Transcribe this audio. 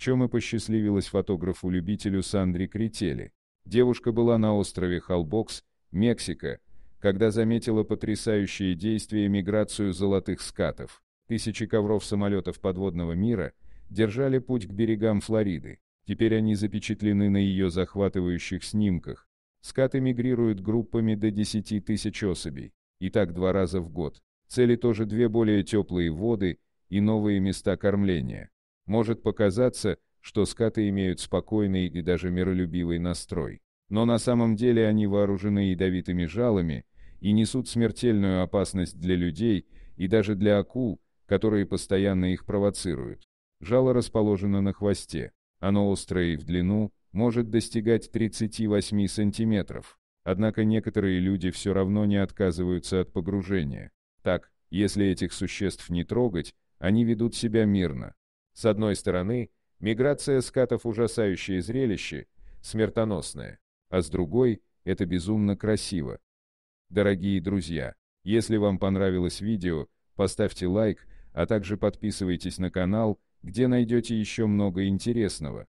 чем и посчастливилась фотографу-любителю Сандри Кретели. Девушка была на острове Халбокс, Мексика, когда заметила потрясающие действия миграцию золотых скатов. Тысячи ковров самолетов подводного мира держали путь к берегам Флориды. Теперь они запечатлены на ее захватывающих снимках. Скаты мигрируют группами до 10 тысяч особей. И так два раза в год. Цели тоже две более теплые воды и новые места кормления. Может показаться, что скаты имеют спокойный и даже миролюбивый настрой. Но на самом деле они вооружены ядовитыми жалами и несут смертельную опасность для людей и даже для акул, которые постоянно их провоцируют. Жало расположено на хвосте. Оно острое и в длину, может достигать 38 сантиметров. Однако некоторые люди все равно не отказываются от погружения. Так, если этих существ не трогать, они ведут себя мирно. С одной стороны, миграция скатов – ужасающее зрелище, смертоносное, а с другой – это безумно красиво. Дорогие друзья, если вам понравилось видео, поставьте лайк, а также подписывайтесь на канал, где найдете еще много интересного.